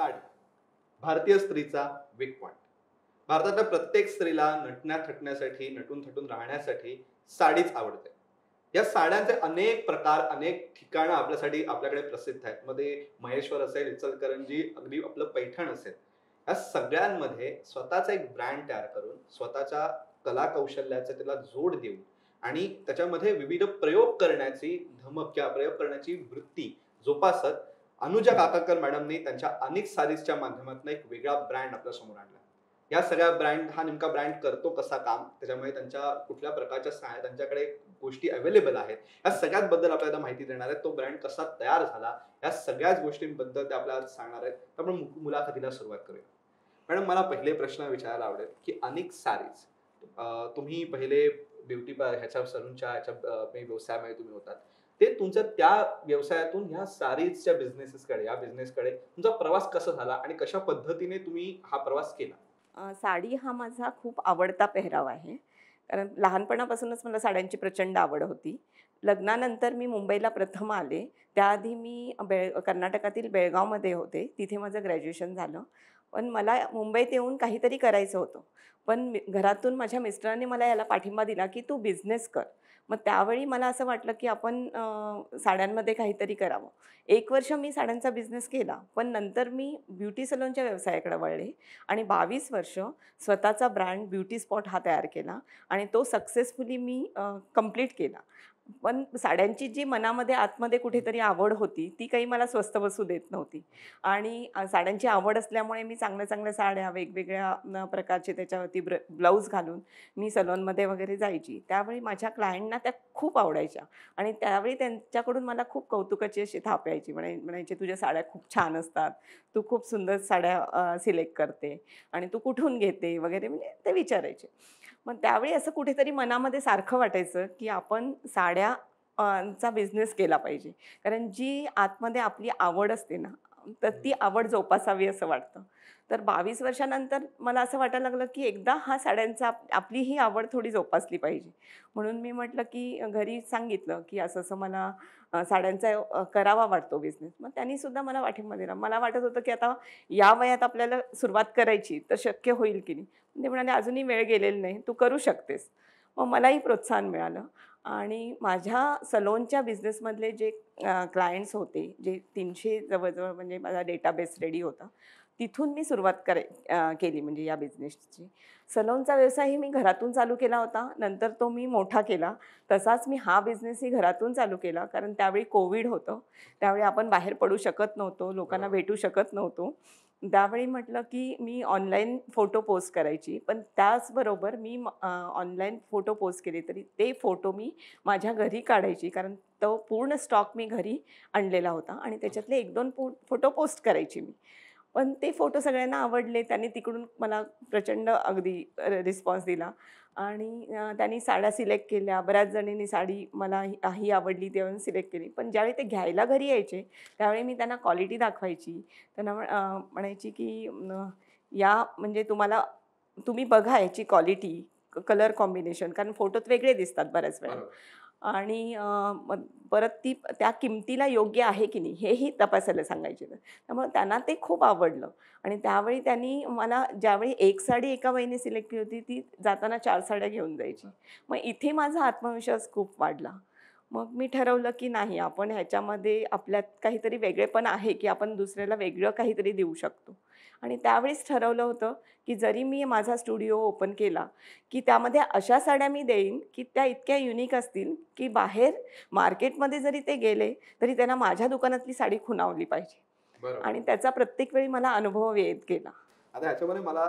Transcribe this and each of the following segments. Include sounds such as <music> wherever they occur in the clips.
साडी भारतीय स्त्रीचा weak point भारतातल्या प्रत्येक स्त्रीला नटण्या थटण्यासाठी नटून थटून राहण्यासाठी साडीच आवडते या साड्यांचे अनेक प्रकार अनेक ठिकाणं आपल्यासाठी आपल्याकडे प्रसिद्ध आहेत मध्ये महेश्वर असेल इचलकरंजी अगदी आपलं पैठण असेल या सगळ्यांमध्ये स्वतःचा एक ब्रँड तयार करून स्वतःच्या कला कौशल्याचा त्याला जोड देऊन आणि त्याच्यामध्ये विविध प्रयोग करण्याची धमक किंवा प्रयोग करण्याची वृत्ती जोपासत अनुजा काकाकर मॅडमनी त्यांच्या अनेक सारीजच्या माध्यमातून एक वेगळा ब्रँड आपल्या समोर आणला या सगळ्या ब्रँड हा नेमका ब्रँड करतो कसा काम त्याच्यामुळे त्यांच्या कुठल्या प्रकारच्या सा त्यांच्याकडे गोष्टी अवेलेबल आहेत या सगळ्यातबद्दल आपल्याला माहिती देणार आहे तो ब्रँड कसा तयार झाला या सगळ्याच गोष्टींबद्दल ते आपल्याला सांगणार आहेत आपण मुलाखतीला सुरुवात करूया मॅडम मला पहिले प्रश्न विचारायला आवडेल की अनेक सारीज तुम्ही पहिले ब्युटी ह्याच्या सलूनच्या ह्याच्या व्यवसायामध्ये तुम्ही होतात ते तुमच्या त्या व्यवसायातून ह्या सारीजच्या बिझनेसेसकडे या बिझनेसकडे तुमचा प्रवास कसा झाला आणि कशा पद्धतीने तुम्ही हा प्रवास केला साडी हा माझा खूप आवडता पेहराव आहे कारण लहानपणापासूनच मला साड्यांची प्रचंड आवड होती लग्नानंतर मी मुंबईला प्रथम आले त्याआधी मी बेळ कर्नाटकातील बेळगावमध्ये होते तिथे माझं ग्रॅज्युएशन झालं पण मला मुंबईत येऊन काहीतरी करायचं होतं पण घरातून माझ्या मिस्टरांनी मला याला पाठिंबा दिला की तू बिझनेस कर मग त्यावेळी मला असं वाटलं की आपण साड्यांमध्ये काहीतरी करावं एक वर्ष मी साड्यांचा बिझनेस केला पण नंतर मी ब्युटी सलोनच्या व्यवसायाकडे वळले आणि बावीस वर्ष स्वतःचा ब्रँड ब्युटी स्पॉट हा तयार केला आणि तो सक्सेसफुली मी कंप्लीट केला पण साड्यांची जी मनामध्ये आतमध्ये कुठेतरी आवड होती ती काही मला स्वस्त बसू देत नव्हती आणि साड्यांची आवड असल्यामुळे मी चांगल्या चांगल्या साड्या वेगवेगळ्या प्रकारचे त्याच्यावरती ब्र ब्लाऊज घालून मी सलोनमध्ये वगैरे जायची त्यावेळी माझ्या क्लायंटना त्या खूप आवडायच्या आणि त्यावेळी त्यांच्याकडून मला खूप कौतुकाची अशी थाप यायची म्हणायचे तुझ्या साड्या खूप छान असतात तू खूप सुंदर साड्या सिलेक्ट करते आणि तू कुठून घेते वगैरे म्हणजे ते विचारायचे मग त्यावेळी असं कुठेतरी मनामध्ये सारखं वाटायचं की आपण साड्या चा बिझनेस केला पाहिजे कारण जी आतमध्ये आपली आवड असते ना तर हो. ती आवड जोपासावी असं वाटतं तर बावीस वर्षानंतर मला असं वाटायला लागलं की एकदा हा साड्यांचा आपली ही आवड थोडी जोपासली पाहिजे म्हणून मी म्हटलं की घरी सांगितलं की असं असं मला साड्यांचा करावा वाटतो बिझनेस मग सुद्धा मला पाठिंबा दिला मला वाटत होतं की आता या वयात आपल्याला सुरुवात करायची तर शक्य होईल की नाही ते म्हणाले अजूनही वेळ गेलेला नाही तू करू शकतेस मग मलाही प्रोत्साहन मिळालं आणि माझ्या सलोनच्या बिझनेसमधले जे क्लायंट्स होते जे तीनशे जवळजवळ म्हणजे माझा डेटाबेस रेडी होता तिथून मी सुरुवात करे केली म्हणजे या बिझनेसची सलोनचा व्यवसायही मी घरातून चालू केला होता नंतर तो मी मोठा केला तसाच मी हा बिझनेसही घरातून चालू केला कारण त्यावेळी कोविड होतं त्यावेळी आपण बाहेर पडू शकत नव्हतो लोकांना भेटू शकत नव्हतो त्यावेळी म्हटलं की मी ऑनलाईन फोटो पोस्ट करायची पण त्याचबरोबर मी ऑनलाईन फोटो पोस्ट केले तरी ते फोटो मी माझ्या घरी काढायची कारण तो पूर्ण स्टॉक मी घरी आणलेला होता आणि त्याच्यातले एक दोन फोटो पोस्ट करायची मी पण ते फोटो सगळ्यांना आवडले त्यांनी तिकडून मला प्रचंड अगदी रिस्पॉन्स दिला आणि त्यांनी साड्या सिलेक्ट केल्या बऱ्याच जणींनी साडी मला ही आवडली तेव्हा सिलेक्ट केली पण ज्यावेळी ते घ्यायला घरी यायचे त्यावेळी मी त्यांना क्वालिटी दाखवायची त्यांना म्हणायची की या म्हणजे तुम्हाला तुम्ही बघा याची क्वालिटी कलर कॉम्बिनेशन कारण फोटोत वेगळे दिसतात बऱ्याच वेळा आणि परत ती त्या किमतीला योग्य आहे की नाही हेही तपासायला सांगायचे त्यामुळं त्यांना ते खूप आवडलं आणि त्यावेळी त्यांनी मला ज्यावेळी एक साडी एका बाईने सिलेक्ट केली होती ती जाताना चार साड्या घेऊन जायची मग इथे माझा आत्मविश्वास खूप वाढला मग मी ठरवलं की नाही आपण ह्याच्यामध्ये आपल्यात काहीतरी वेगळेपण आहे की आपण दुसऱ्याला वेगळं काहीतरी देऊ शकतो आणि त्यावेळेस ठरवलं होतं की जरी मी माझा स्टुडिओ ओपन केला की त्यामध्ये अशा साड्या मी देईन की त्या इतक्या युनिक असतील की बाहेर मार्केटमध्ये जरी ते गेले तरी त्यांना माझ्या दुकानातली साडी खुनावली पाहिजे आणि त्याचा प्रत्येक वेळी मला अनुभव येत गेला आता ह्याच्यामध्ये मला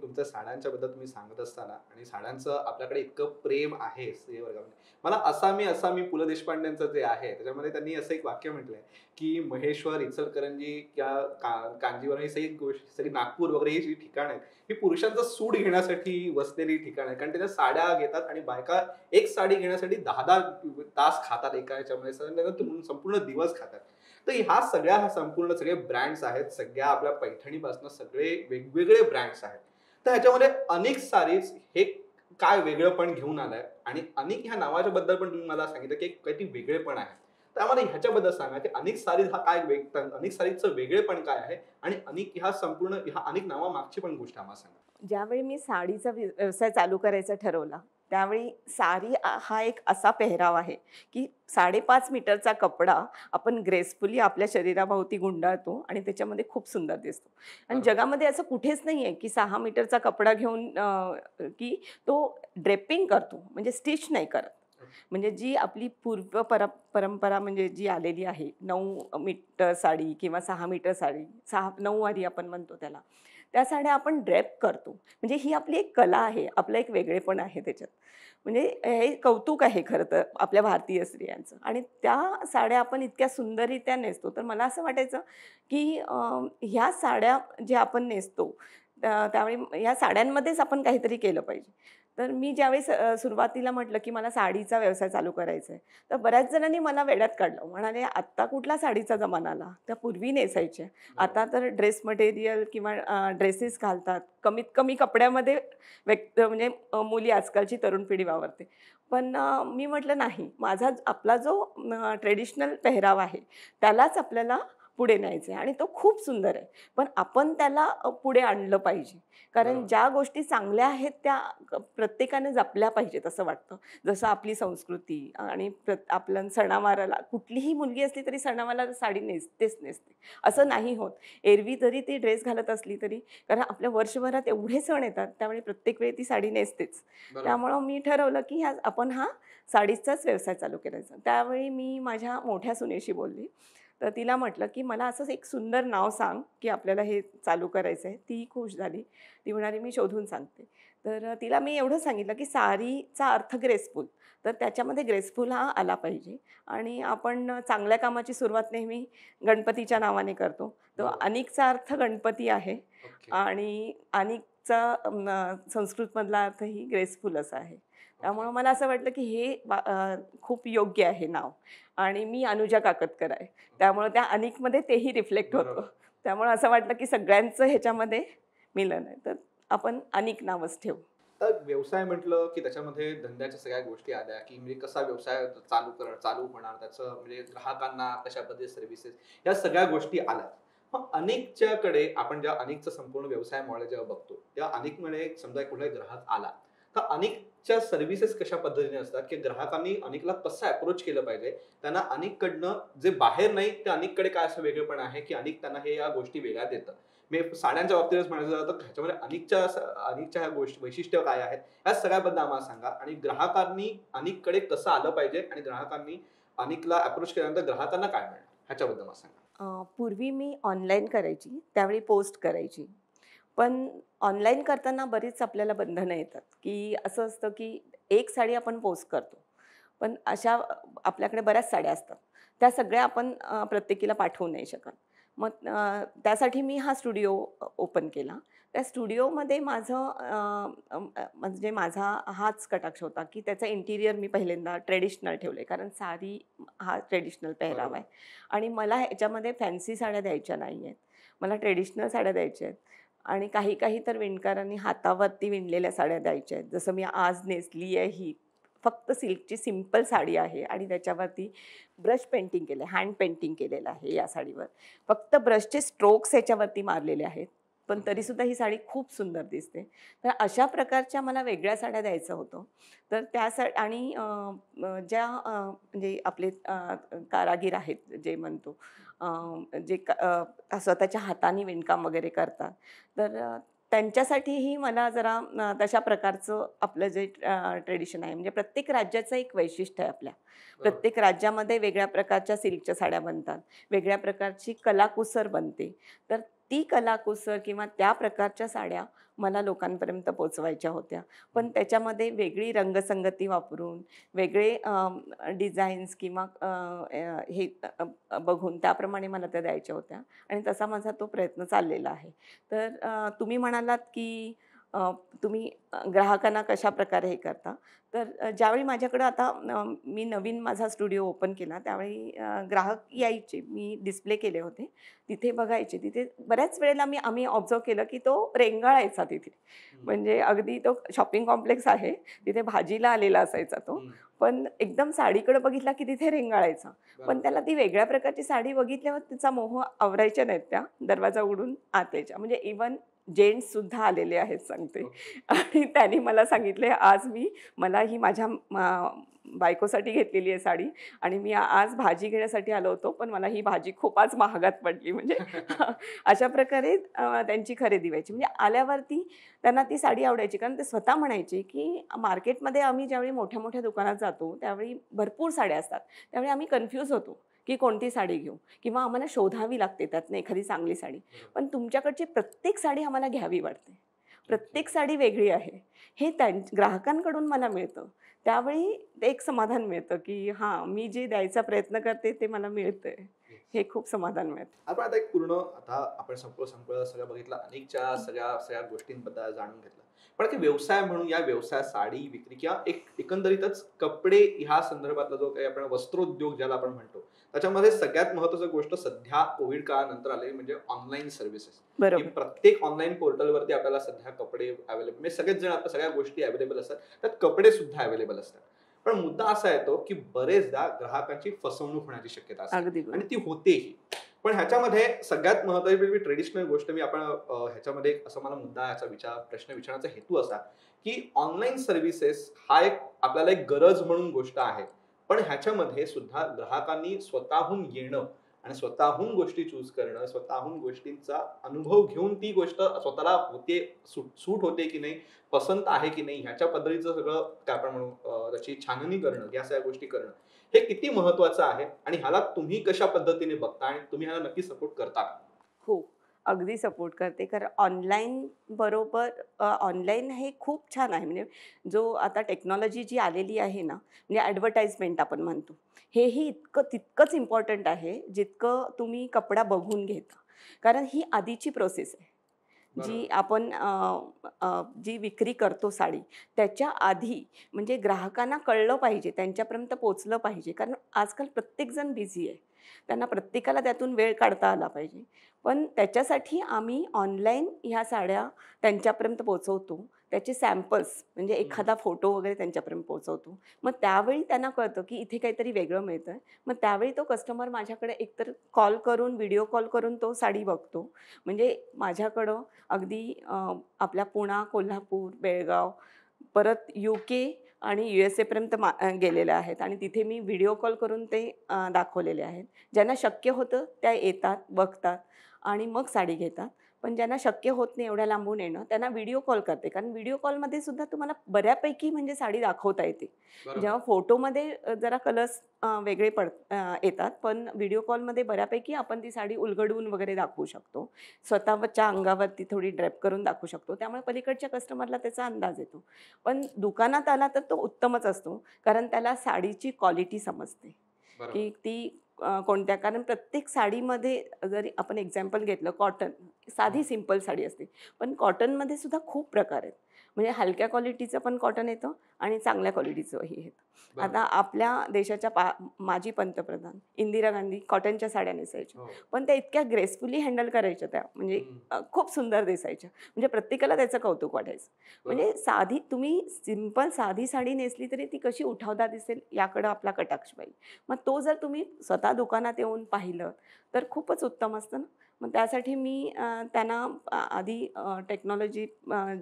तुमच्या साड्यांच्या बद्दल तुम्ही सांगत असताना आणि साड्यांचं आपल्याकडे इतकं प्रेम आहे मला असा मला असामी असामी पु ल देशपांडेंचं जे आहे त्याच्यामध्ये त्यांनी असं एक वाक्य म्हटलंय की महेश्वर इचलकरंजी किंवा कांजीवर ही सगळी गोष्ट सगळी नागपूर वगैरे ही जी ठिकाण आहेत ही पुरुषांचं सूड घेण्यासाठी वसलेली ठिकाण आहे कारण त्याच्या साड्या घेतात आणि बायका एक साडी घेण्यासाठी दहा दहा तास खातात एका याच्यामध्ये संपूर्ण दिवस खातात तर ह्या सगळ्या हा संपूर्ण सगळे ब्रँड्स आहेत सगळ्या आपल्या पैठणीपासून सगळे वेगवेगळे ब्रँड्स आहेत तर ह्याच्यामध्ये अनेक सारीज हे काय वेगळं पण घेऊन आलंय आणि अनेक ह्या नावाच्या बद्दल पण तुम्ही मला सांगितलं की काहीतरी वेगळेपण आहे तर आम्हाला ह्याच्याबद्दल सांगा की अनेक सारीज हा काय वेग अनेक सारीजचं वेगळेपण काय आहे आणि अनेक ह्या संपूर्ण ह्या अनेक नावामागची पण गोष्ट आम्हाला सांगा ज्यावेळी मी साडीचा व्यवसाय चालू करायचा ठरवला त्यावेळी साडी हा एक असा पेहराव आहे की साडेपाच मीटरचा कपडा आपण ग्रेसफुली आपल्या शरीराभोवती गुंडाळतो आणि त्याच्यामध्ये खूप सुंदर दिसतो आणि जगामध्ये असं कुठेच नाही आहे की सहा मीटरचा कपडा घेऊन की तो ड्रेपिंग करतो म्हणजे स्टिच नाही करत म्हणजे जी आपली पूर्व पर परंपरा म्हणजे जी आलेली आहे नऊ मीटर साडी किंवा सहा मीटर साडी सहा नऊ आपण म्हणतो त्याला त्या साड्या आपण ड्रेप करतो म्हणजे ही आपली एक कला आहे आपलं एक वेगळेपण आहे त्याच्यात म्हणजे हे कौतुक आहे खरं तर आपल्या भारतीय स्त्रियांचं आणि त्या साड्या आपण इतक्या सुंदररित्या नेसतो तर मला असं वाटायचं की ह्या साड्या ज्या आपण नेसतो त्यावेळी या साड्यांमध्येच आपण काहीतरी केलं पाहिजे तर मी ज्यावेळेस सुरुवातीला म्हटलं की मला साडीचा व्यवसाय चालू करायचा आहे तर बऱ्याच जणांनी मला वेड्यात काढलं म्हणाले आत्ता कुठला साडीचा जमाना आला त्या पूर्वी नेसायचे आता तर ड्रेस मटेरियल किंवा ड्रेसेस घालतात कमीत कमी कपड्यामध्ये व्यक्त म्हणजे मुली आजकालची तरुण पिढी वावरते पण मी म्हटलं नाही माझा आपला जो ट्रेडिशनल पेहराव आहे त्यालाच आपल्याला पुढे न्यायचं आहे आणि तो खूप सुंदर आहे पण आपण त्याला पुढे आणलं पाहिजे कारण ज्या गोष्टी चांगल्या आहेत त्या प्रत्येकाने जपल्या पाहिजेत असं वाटतं जसं आपली संस्कृती आणि आपल्या सणावाराला कुठलीही मुलगी असली तरी सणावाराला साडी नेसतेच नेसते असं नाही होत एरवी जरी ती ड्रेस घालत असली तरी कारण आपल्या वर्षभरात एवढे सण येतात त्यामुळे प्रत्येक वेळी ती साडी नेसतेच त्यामुळं मी ठरवलं की ह्या आपण हा साडीचाच व्यवसाय चालू करायचा त्यावेळी मी माझ्या मोठ्या सुनेशी बोलली तर तिला म्हटलं की मला असंच एक सुंदर नाव सांग की आपल्याला हे चालू करायचं आहे ती खुश झाली ती म्हणाली मी शोधून सांगते तर तिला मी एवढं सांगितलं की सारीचा अर्थ ग्रेसफुल तर त्याच्यामध्ये ग्रेसफुल हा आला पाहिजे आणि आपण चांगल्या कामाची सुरुवात नेहमी गणपतीच्या नावाने करतो तो अनिकचा अर्थ गणपती आहे आणि अनिकचा संस्कृतमधला अर्थही ग्रेसफुल असा आहे त्यामुळं मला असं वाटलं की हे खूप योग्य आहे नाव आणि मी अनुजा काकतकर आहे त्यामुळं त्या अनेकमध्ये तेही रिफ्लेक्ट होतं त्यामुळं असं वाटलं की सगळ्यांचं ह्याच्यामध्ये मिलन आहे तर आपण अनेक नावच ठेवू तर व्यवसाय म्हटलं की त्याच्यामध्ये धंद्याच्या सगळ्या गोष्टी आल्या की म्हणजे कसा व्यवसाय चालू कर चालू होणार त्याचं म्हणजे ग्राहकांना कशा पद्धती सर्व्हिसेस या सगळ्या गोष्टी आल्या मग अनेकच्याकडे आपण ज्या अनेकचं संपूर्ण व्यवसाय मॉडेल जेव्हा बघतो त्या अनेक म्हणजे समजा कुठलाही ग्राहक आला तर अनेक च्या सर्व्हिसेस कशा पद्धतीने असतात की ग्राहकांनी अनेकला कसं अप्रोच केलं पाहिजे त्यांना कडनं जे बाहेर नाही ते अनेककडे काय असं वेगळेपण आहे की अनेक त्यांना हे या गोष्टी वेगळ्या देतात मी साड्यांच्या बाबतीतच म्हणायचं जातं ह्याच्यामध्ये अनेकच्या अनेकच्या ह्या गोष्टी वैशिष्ट्य काय आहेत ह्या सगळ्याबद्दल आम्हाला सांगा आणि ग्राहकांनी अनेककडे कसं आलं पाहिजे आणि ग्राहकांनी अनेकला अप्रोच केल्यानंतर ग्राहकांना काय मिळणार ह्याच्याबद्दल मला सांगा पूर्वी मी ऑनलाईन करायची त्यावेळी पोस्ट करायची पण ऑनलाईन करताना बरीच आपल्याला बंधनं येतात की असं असतं की एक साडी आपण पोस्ट करतो पण अशा आपल्याकडे बऱ्याच साड्या असतात त्या सगळ्या आपण प्रत्येकीला पाठवू नाही शकत मग त्यासाठी मी हा स्टुडिओ ओपन केला त्या स्टुडिओमध्ये माझं म्हणजे माझा हाच कटाक्ष होता की त्याचं इंटिरियर मी पहिल्यांदा ट्रेडिशनल ठेवले कारण साडी हा ट्रेडिशनल पेहराव आहे आणि मला ह्याच्यामध्ये फॅन्सी साड्या द्यायच्या नाही आहेत मला ट्रेडिशनल साड्या द्यायच्या आहेत आणि काही काही तर विणकारांनी हातावरती विणलेल्या साड्या द्यायच्या आहेत जसं मी आज नेसली आहे ही फक्त सिल्कची सिम्पल साडी आहे आणि त्याच्यावरती ब्रश पेंटिंग केलं आहे हँड पेंटिंग केलेलं आहे या साडीवर फक्त ब्रशचे स्ट्रोक्स याच्यावरती मारलेले आहेत पण तरीसुद्धा ही साडी खूप सुंदर दिसते तर अशा प्रकारच्या मला वेगळ्या साड्या द्यायचं होतं तर त्या सा आणि ज्या म्हणजे आपले कारागीर आहेत जे म्हणतो जे स्वतःच्या हाताने विणकाम वगैरे करतात तर त्यांच्यासाठीही मला जरा तशा प्रकारचं आपलं जे ट्रेडिशन आहे म्हणजे प्रत्येक राज्याचं एक वैशिष्ट्य आहे आपल्या प्रत्येक राज्यामध्ये वेगळ्या प्रकारच्या सिल्कच्या साड्या बनतात वेगळ्या प्रकारची कलाकुसर बनते तर ती कलाकुसर किंवा त्या प्रकारच्या साड्या मला लोकांपर्यंत पोचवायच्या होत्या पण त्याच्यामध्ये वेगळी रंगसंगती वापरून वेगळे डिझाईन्स किंवा हे बघून त्याप्रमाणे मला त्या द्यायच्या होत्या आणि तसा माझा तो प्रयत्न चाललेला आहे तर तुम्ही म्हणालात की तुम्ही ग्राहकांना कशा प्रकारे हे करता तर ज्यावेळी माझ्याकडं आता मी नवीन माझा स्टुडिओ ओपन केला त्यावेळी ग्राहक यायचे मी डिस्प्ले केले होते तिथे बघायचे तिथे बऱ्याच वेळेला मी आम्ही ऑब्झर्व केलं की तो रेंगाळायचा तिथे म्हणजे अगदी तो शॉपिंग कॉम्प्लेक्स आहे तिथे भाजीला आलेला असायचा तो पण एकदम साडीकडं बघितला की तिथे रेंगाळायचा पण त्याला ती वेगळ्या प्रकारची साडी बघितल्यावर तिचा मोह आवरायच्या नाहीत त्या दरवाजा उडून यायच्या म्हणजे इवन सुद्धा आलेले आहेत सांगते हो. आणि त्यांनी मला सांगितले आज मी मला ही माझ्या बायकोसाठी घेतलेली आहे साडी आणि मी आज भाजी घेण्यासाठी आलो होतो पण मला ही भाजी खूपच महागात पडली म्हणजे <laughs> अशा प्रकारे त्यांची खरेदी व्हायची म्हणजे आल्यावरती त्यांना ती साडी आवडायची कारण ते स्वतः म्हणायचे की मार्केटमध्ये आम्ही ज्यावेळी मोठ्या मोठ्या दुकानात जातो त्यावेळी भरपूर साड्या असतात त्यावेळी आम्ही कन्फ्यूज होतो की कोणती साडी घेऊ किंवा आम्हाला शोधावी लागते त्यातनं एखादी चांगली साडी पण तुमच्याकडची प्रत्येक साडी आम्हाला घ्यावी वाटते प्रत्येक साडी वेगळी आहे हे त्यां ग्राहकांकडून मला मिळतं त्यावेळी एक समाधान मिळतं की हां मी जे द्यायचा प्रयत्न करते ते मला मिळतंय हे खूप समाधान मिळतं आपण आता एक पूर्ण आता आपण संपलो संपलं सगळं बघितलं अनेकच्या सगळ्या सगळ्या गोष्टींबद्दल जाणून घेतलं पण ते व्यवसाय म्हणून या व्यवसाय साडी विक्री किंवा एक एकंदरीतच कपडे ह्या संदर्भातला जो काही आपण वस्त्रोद्योग ज्याला आपण म्हणतो त्याच्यामध्ये सगळ्यात महत्वाची गोष्ट सध्या कोविड काळानंतर आले म्हणजे ऑनलाईन सर्व्हिसेस प्रत्येक ऑनलाईन पोर्टलवरती आपल्याला सध्या कपडे अवेलेबल म्हणजे सगळेच जण आपल्या सगळ्या गोष्टी अवेलेबल असतात त्यात कपडे सुद्धा अवेलेबल असतात पण मुद्दा असा येतो की बरेचदा ग्राहकांची फसवणूक होण्याची शक्यता असते आणि ती होतेही पण ह्याच्यामध्ये सगळ्यात महत्वाची ट्रेडिशनल गोष्ट मी आपण ह्याच्यामध्ये असा मला मुद्दा ह्याचा विचार प्रश्न विचारण्याचा हेतू असा की ऑनलाईन सर्व्हिसेस हा एक आपल्याला एक गरज म्हणून गोष्ट आहे पण ह्याच्यामध्ये सुद्धा ग्राहकांनी स्वतःहून येणं आणि स्वतःहून गोष्टी चूज करणं स्वतःहून गोष्टींचा अनुभव घेऊन ती गोष्ट स्वतःला होते सूट सूट होते की नाही पसंत आहे की नाही ह्याच्या पद्धतीचं सगळं काय आपण म्हणू त्याची छाननी करणं या सगळ्या गोष्टी करणं हे किती महत्वाचं आहे आणि ह्याला तुम्ही कशा पद्धतीने बघता आणि तुम्ही ह्याला नक्की सपोर्ट करता हो अगदी सपोर्ट करते कारण ऑनलाईन बरोबर ऑनलाईन हे खूप छान आहे म्हणजे जो आता टेक्नॉलॉजी जी आलेली आहे ना म्हणजे ॲडव्हर्टाईजमेंट आपण म्हणतो हेही इतकं तितकंच इम्पॉर्टंट आहे जितकं तुम्ही कपडा बघून घेता कारण ही आधीची प्रोसेस आहे जी आपण जी विक्री करतो साडी त्याच्या आधी म्हणजे ग्राहकांना कळलं पाहिजे त्यांच्यापर्यंत पोचलं पाहिजे कारण आजकाल प्रत्येकजण बिझी आहे त्यांना प्रत्येकाला त्यातून वेळ काढता आला पाहिजे पण त्याच्यासाठी आम्ही ऑनलाईन ह्या साड्या त्यांच्यापर्यंत पोचवतो त्याचे सॅम्पल्स म्हणजे एखादा फोटो वगैरे त्यांच्यापर्यंत पोहोचवतो मग त्यावेळी त्यांना कळतं की इथे काहीतरी वेगळं मिळतं आहे मग त्यावेळी तो कस्टमर माझ्याकडे एकतर कॉल करून व्हिडिओ कॉल करून तो साडी बघतो म्हणजे माझ्याकडं अगदी आपल्या पुणा कोल्हापूर बेळगाव परत यू के आणि यू एस एपर्यंत मा गेलेले आहेत आणि तिथे मी व्हिडिओ कॉल करून ते दाखवलेले आहेत ज्यांना शक्य होतं त्या येतात बघतात आणि मग साडी घेतात पण ज्यांना शक्य होत नाही एवढ्या लांबून येणं त्यांना व्हिडिओ कॉल करते कारण व्हिडिओ कॉलमध्ये सुद्धा तुम्हाला बऱ्यापैकी म्हणजे साडी दाखवता येते जेव्हा फोटोमध्ये जरा कलर्स वेगळे पड येतात पण व्हिडिओ कॉलमध्ये बऱ्यापैकी आपण ती साडी उलगडून वगैरे दाखवू शकतो स्वतःच्या अंगावरती थोडी ड्रेप करून दाखवू शकतो त्यामुळे पलीकडच्या कस्टमरला त्याचा अंदाज येतो पण दुकानात आला तर तो उत्तमच असतो कारण त्याला साडीची क्वालिटी समजते की ती कोणत्या कारण प्रत्येक साडीमध्ये जरी आपण एक्झाम्पल घेतलं कॉटन साधी सिंपल साडी असते पण कॉटनमध्ये सुद्धा खूप प्रकार आहेत म्हणजे हलक्या क्वालिटीचं पण कॉटन येतं आणि चांगल्या क्वालिटीचंही येतं आता आपल्या देशाच्या पा माजी पंतप्रधान इंदिरा गांधी कॉटनच्या साड्या नेसायच्या हो. पण त्या इतक्या ग्रेसफुली हँडल करायच्या त्या म्हणजे खूप सुंदर दिसायच्या म्हणजे प्रत्येकाला त्याचं कौतुक वाटायचं म्हणजे साधी तुम्ही सिंपल साधी साडी नेसली तरी ती कशी उठावदार दिसेल याकडं आपला कटाक्ष पाहिजे मग तो जर तुम्ही स्वतः दुकानात येऊन पाहिलं तर खूपच उत्तम असतं ना मग त्यासाठी मी त्यांना आधी टेक्नॉलॉजी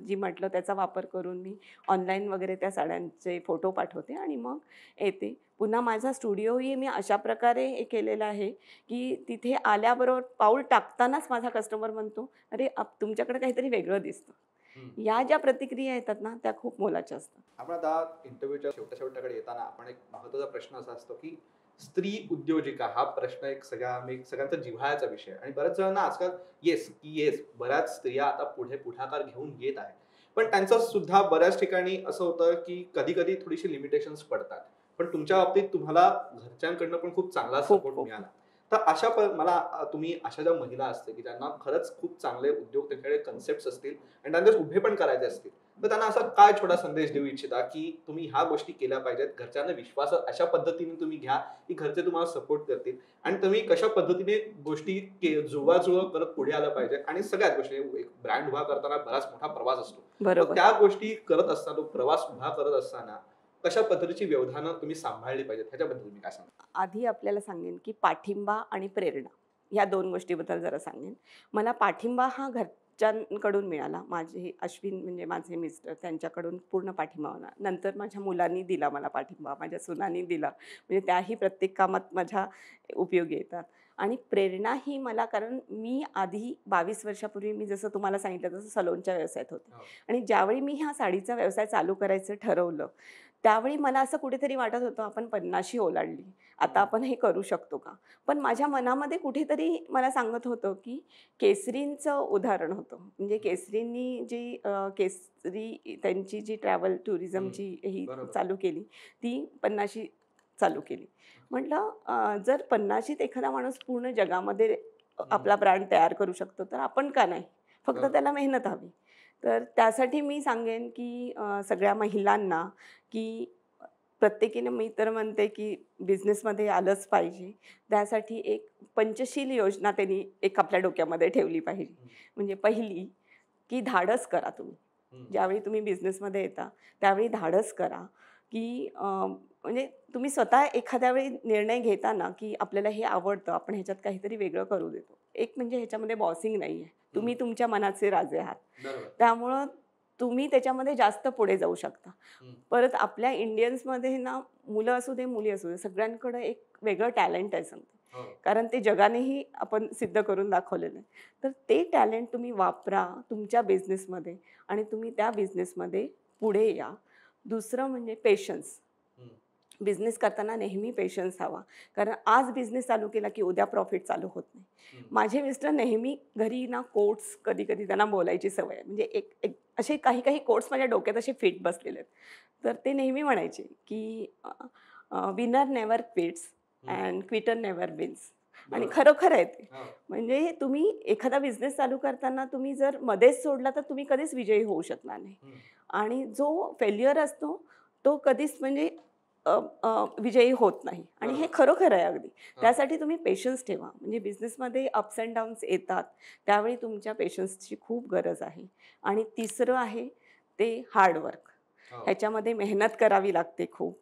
जी म्हटलं त्याचा वापर करून मी ऑनलाईन वगैरे त्या साड्यांचे फोटो पाठवते आणि मग येते पुन्हा माझा स्टुडिओही मी अशा प्रकारे हे केलेला आहे की तिथे आल्याबरोबर पाऊल टाकतानाच माझा कस्टमर म्हणतो अरे तुमच्याकडे काहीतरी वेगळं दिसतं या ज्या प्रतिक्रिया येतात ना त्या खूप मोलाच्या असतात आपण आता इंटरव्ह्यूच्या शेवटाकडे येताना आपण एक महत्वाचा प्रश्न असा असतो की स्त्री उद्योजिका हा प्रश्न एक सगळ्या मी सगळ्यांचा जिव्हाळ्याचा विषय आणि बऱ्याच जणांना आजकाल येस की येस बऱ्याच स्त्रिया आता पुढे पुढाकार घेऊन येत आहेत पण त्यांचं सुद्धा बऱ्याच ठिकाणी असं होतं की कधी कधी थोडीशी लिमिटेशन्स पडतात पण तुमच्या बाबतीत तुम्हाला घरच्यांकडनं पण खूप चांगला सपोर्ट मिळाला तर अशा मला तुम्ही अशा ज्या महिला असते की त्यांना खरंच खूप चांगले उद्योग त्यांच्याकडे कन्सेप्ट असतील आणि त्यांना उभे पण करायचे असतील तर त्यांना असा काय छोटा संदेश देऊ इच्छिता की तुम्ही ह्या गोष्टी केल्या पाहिजेत घरच्यांना विश्वास अशा पद्धतीने तुम्ही घ्या की घरचे तुम्हाला सपोर्ट करतील आणि तुम्ही कशा पद्धतीने गोष्टी जुळवाजुळव करत पुढे आलं पाहिजे आणि सगळ्यात गोष्टी एक ब्रँड उभा करताना बराच मोठा प्रवास असतो त्या गोष्टी करत असताना प्रवास उभा करत असताना कशा पद्धतीची व्यवधानं तुम्ही सांभाळली पाहिजे त्याच्याबद्दल मी काय सांगा आधी आपल्याला सांगेन की पाठिंबा आणि प्रेरणा या दोन गोष्टीबद्दल जरा सांगेन मला पाठिंबा हा घरच्यांकडून मिळाला माझे अश्विन म्हणजे माझे मिस्टर त्यांच्याकडून पूर्ण पाठिंबा होणार नंतर माझ्या मुलांनी दिला मला पाठिंबा माझ्या सुनांनी दिला म्हणजे त्याही प्रत्येक कामात माझ्या उपयोगी येतात आणि प्रेरणा ही मला कारण मी आधी बावीस वर्षापूर्वी मी जसं तुम्हाला सांगितलं तसं सलोनच्या व्यवसायात होते हो. आणि ज्यावेळी मी ह्या साडीचा व्यवसाय चालू करायचं ठरवलं त्यावेळी मला असं कुठेतरी वाटत होतं आपण पन्नाशी ओलांडली आता आपण हे करू शकतो का पण माझ्या मनामध्ये कुठेतरी मला सांगत होतं की केसरींचं उदाहरण होतं म्हणजे केसरींनी जी केसरी त्यांची जी ट्रॅव्हल टुरिझमची ही चालू केली ती पन्नाशी चालू केली म्हटलं जर पन्नाशीत एखादा माणूस पूर्ण जगामध्ये आपला ब्रँड तयार करू शकतो तर आपण का नाही फक्त त्याला मेहनत हवी तर त्यासाठी मी सांगेन की सगळ्या महिलांना की प्रत्येकीने मी तर म्हणते की बिझनेसमध्ये आलंच पाहिजे त्यासाठी एक पंचशील योजना त्यांनी एक आपल्या डोक्यामध्ये ठेवली पाहिजे म्हणजे पहिली की धाडस करा तुम्ही ज्यावेळी तुम्ही बिझनेसमध्ये येता त्यावेळी धाडस करा की म्हणजे तुम्ही स्वतः एखाद्या वेळी निर्णय घेताना की आपल्याला हे आवडतं आपण ह्याच्यात काहीतरी वेगळं करू देतो एक म्हणजे ह्याच्यामध्ये बॉसिंग नाही आहे तुम्ही तुमच्या मनाचे राजे आहात त्यामुळं तुम्ही त्याच्यामध्ये जास्त पुढे जाऊ शकता परत आपल्या इंडियन्समध्ये ना मुलं असू दे मुली असू दे सगळ्यांकडे एक वेगळं टॅलेंट आहे समजा हो. कारण ते जगानेही आपण सिद्ध करून दाखवलेलं आहे तर ते टॅलेंट तुम्ही वापरा तुमच्या बिझनेसमध्ये आणि तुम्ही त्या बिझनेसमध्ये पुढे या दुसरं म्हणजे पेशन्स बिझनेस करताना नेहमी पेशन्स हवा कारण आज बिझनेस चालू केला की उद्या प्रॉफिट चालू होत नाही माझे मिस्टर नेहमी घरी ना कोट्स कधी कधी त्यांना बोलायची सवय म्हणजे एक एक असे काही काही कोट्स माझ्या डोक्यात असे फिट बसलेले आहेत तर ते नेहमी म्हणायचे की winner never quits and quitter never wins आणि खरोखर आहे ते हो. म्हणजे तुम्ही एखादा बिझनेस चालू करताना तुम्ही जर मध्येच सोडला तर तुम्ही कधीच विजयी होऊ शकणार नाही आणि जो फेल्युअर असतो तो कधीच म्हणजे विजयी होत नाही आणि हे खरोखर आहे अगदी त्यासाठी तुम्ही पेशन्स ठेवा म्हणजे बिझनेसमध्ये अप्स अँड डाऊन्स येतात त्यावेळी तुमच्या पेशन्सची खूप गरज आहे आणि तिसरं आहे ते हार्डवर्क हो. ह्याच्यामध्ये मेहनत करावी लागते खूप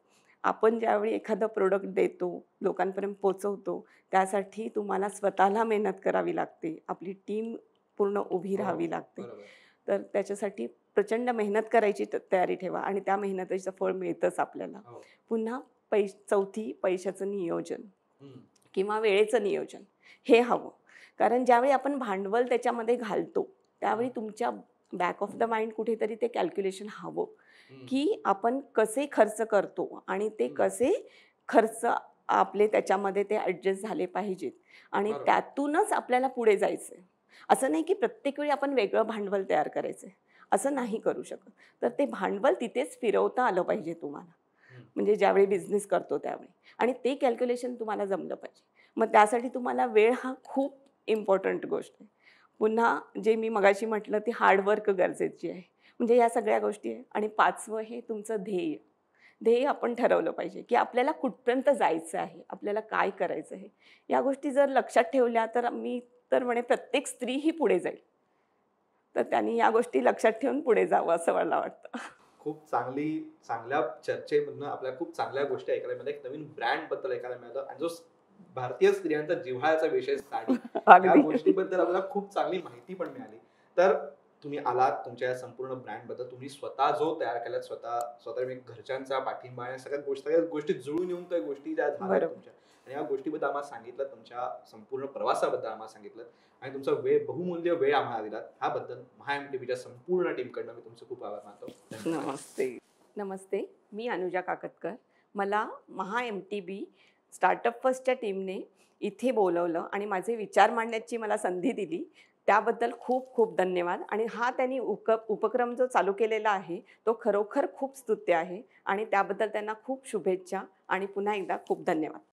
आपण ज्यावेळी एखादं प्रोडक्ट देतो लोकांपर्यंत पोचवतो त्यासाठी तुम्हाला स्वतःला मेहनत करावी लागते आपली टीम पूर्ण उभी हो, राहावी लागते तर त्याच्यासाठी प्रचंड मेहनत करायची तयारी ठेवा आणि त्या मेहनतीचं फळ मिळतंच आपल्याला हो. पुन्हा पै चौथी पैशाचं नियोजन किंवा वेळेचं नियोजन हे हवं कारण ज्यावेळी आपण भांडवल त्याच्यामध्ये घालतो त्यावेळी तुमच्या बॅक ऑफ द माइंड कुठेतरी ते कॅल्क्युलेशन हवं की आपण कसे खर्च करतो आणि ते कसे खर्च आपले त्याच्यामध्ये ते ॲडजस्ट झाले पाहिजेत आणि त्यातूनच आपल्याला पुढे जायचं असं नाही की प्रत्येक वेळी आपण वेगळं भांडवल तयार करायचं आहे असं नाही करू शकत तर ते भांडवल तिथेच फिरवता आलं पाहिजे तुम्हाला म्हणजे ज्यावेळी बिझनेस करतो त्यावेळी आणि ते कॅल्क्युलेशन तुम्हाला जमलं पाहिजे मग त्यासाठी तुम्हाला वेळ हा खूप इम्पॉर्टंट गोष्ट आहे पुन्हा जे मी मगाशी म्हटलं ती हार्डवर्क गरजेची आहे म्हणजे या सगळ्या गोष्टी आहे आणि पाचवं हे तुमचं ध्येय ध्येय आपण ठरवलं पाहिजे की आपल्याला कुठपर्यंत जायचं आहे आपल्याला काय करायचं आहे या गोष्टी जर लक्षात ठेवल्या तर मी तर म्हणे प्रत्येक स्त्री ही पुढे जाईल तर त्यांनी या गोष्टी लक्षात ठेवून पुढे जावं असं मला वाटतं खूप चांगली चांगल्या चर्चेमधनं आपल्या खूप चांगल्या गोष्टी ऐकायला मिळतात एक नवीन ब्रँड बद्दल ऐकायला मिळालं आणि जो भारतीय स्त्रियांचा जिव्हाळ्याचा विषय साडी <laughs> या गोष्टीबद्दल आपल्याला खूप चांगली माहिती पण मिळाली तर तुम्ही आलात तुमच्या या संपूर्ण ब्रँड बद्दल तुम्ही स्वतः जो तयार केला स्वतः स्वतः घरच्यांचा पाठिंबा या सगळ्या गोष्टी गोष्टी जुळून येऊन त्या गोष्टी ज्या झाल्या तुमच्या आणि या गोष्टीबद्दल आम्हाला सांगितलं तुमच्या संपूर्ण प्रवासाबद्दल आम्हाला सांगितलं आणि तुमचा वेळ बहुमूल्य वेळ आम्हाला दिला ह्याबद्दल महाएम संपूर्ण टीमकडनं मी तुमचं खूप आभार मानतो नमस्ते नमस्ते मी अनुजा काकतकर मला Maha M T B startup फर्स्टच्या टीमने इथे बोलवलं आणि माझे विचार मांडण्याची मला संधी दिली त्याबद्दल खूप खूप धन्यवाद आणि हा त्यांनी उक उपक्रम जो चालू केलेला आहे तो खरोखर खूप स्तुत्य आहे आणि त्याबद्दल त्यांना खूप शुभेच्छा आणि पुन्हा एकदा खूप धन्यवाद